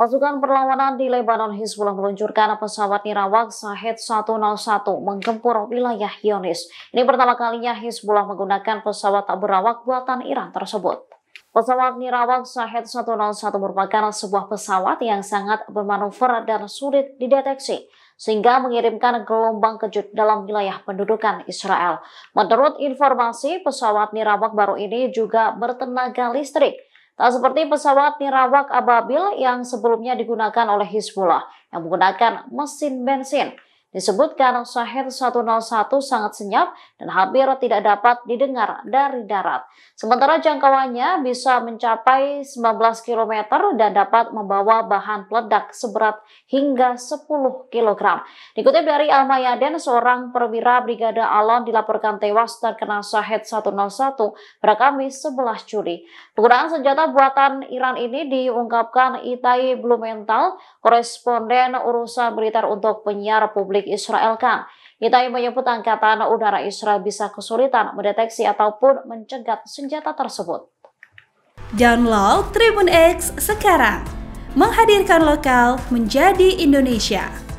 Pasukan perlawanan di Lebanon Hizbullah meluncurkan pesawat nirawak Sahed 101 menggempur wilayah Yonis. Ini pertama kalinya Hizbullah menggunakan pesawat tak berawak buatan Iran tersebut. Pesawat nirawak Sahed 101 merupakan sebuah pesawat yang sangat bermanuver dan sulit dideteksi sehingga mengirimkan gelombang kejut dalam wilayah pendudukan Israel. Menurut informasi, pesawat nirawak baru ini juga bertenaga listrik Tak seperti pesawat nirawak Ababil yang sebelumnya digunakan oleh Hizbullah yang menggunakan mesin bensin. Disebutkan Sahir 101 sangat senyap dan hampir tidak dapat didengar dari darat. Sementara jangkauannya bisa mencapai 19 km dan dapat membawa bahan peledak seberat hingga 10 kg. Dikutip dari Almayaden, seorang perwira brigada Alon dilaporkan tewas terkena Sahir 101 pada Kamis 11 Juli. Penggunaan senjata buatan Iran ini diungkapkan Itai Blumenthal, koresponden urusan militer untuk penyiar publik Republik Israel Kang. Itai menyebut Angkatan Udara Israel bisa kesulitan mendeteksi ataupun mencegat senjata tersebut. Download Tribun X sekarang, menghadirkan lokal menjadi Indonesia.